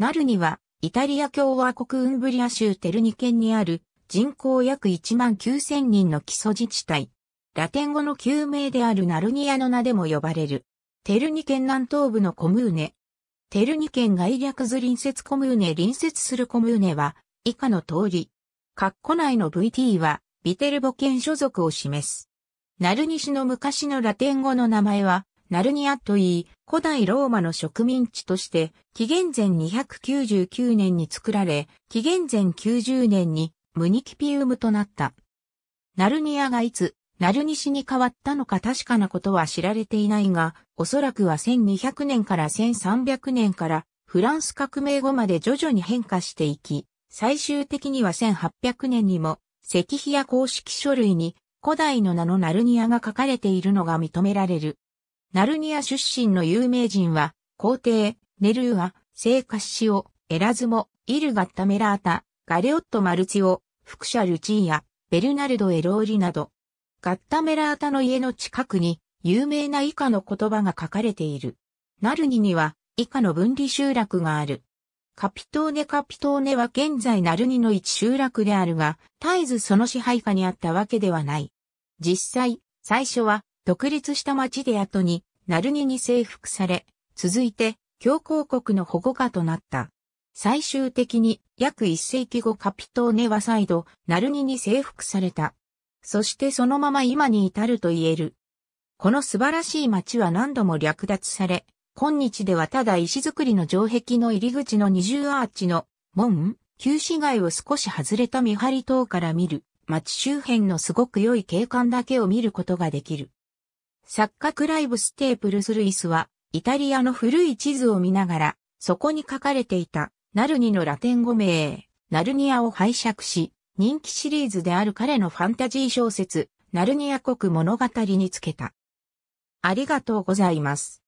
ナルニは、イタリア共和国ウンブリア州テルニ県にある人口約1万9000人の基礎自治体。ラテン語の旧名であるナルニアの名でも呼ばれる。テルニ県南東部のコムーネ。テルニ県外略図隣接コムーネ隣接するコムーネは以下の通り。括弧内の VT はビテルボ県所属を示す。ナルニ市の昔のラテン語の名前はナルニアといい、古代ローマの植民地として、紀元前299年に作られ、紀元前90年にムニキピウムとなった。ナルニアがいつ、ナルニシに変わったのか確かなことは知られていないが、おそらくは1200年から1300年からフランス革命後まで徐々に変化していき、最終的には1800年にも、石碑や公式書類に古代の名のナルニアが書かれているのが認められる。ナルニア出身の有名人は、皇帝、ネルーア、聖カッシオ、エラズモ、イルガッタメラータ、ガレオット・マルチオ、フクシャ・ルチーア、ベルナルド・エローリなど、ガッタメラータの家の近くに、有名な以下の言葉が書かれている。ナルニには、以下の分離集落がある。カピトーネカピトーネは現在ナルニの一集落であるが、絶えずその支配下にあったわけではない。実際、最初は独立した町で後に、ナルニに征服され、続いて、教皇国の保護下となった。最終的に、約一世紀後カピトーネは再度、ナルニに征服された。そしてそのまま今に至ると言える。この素晴らしい町は何度も略奪され、今日ではただ石造りの城壁の入り口の二重アーチの門、旧市街を少し外れた見張り塔から見る、町周辺のすごく良い景観だけを見ることができる。作家クライブ・ステープルス・ルイスは、イタリアの古い地図を見ながら、そこに書かれていた、ナルニのラテン語名、ナルニアを拝借し、人気シリーズである彼のファンタジー小説、ナルニア国物語につけた。ありがとうございます。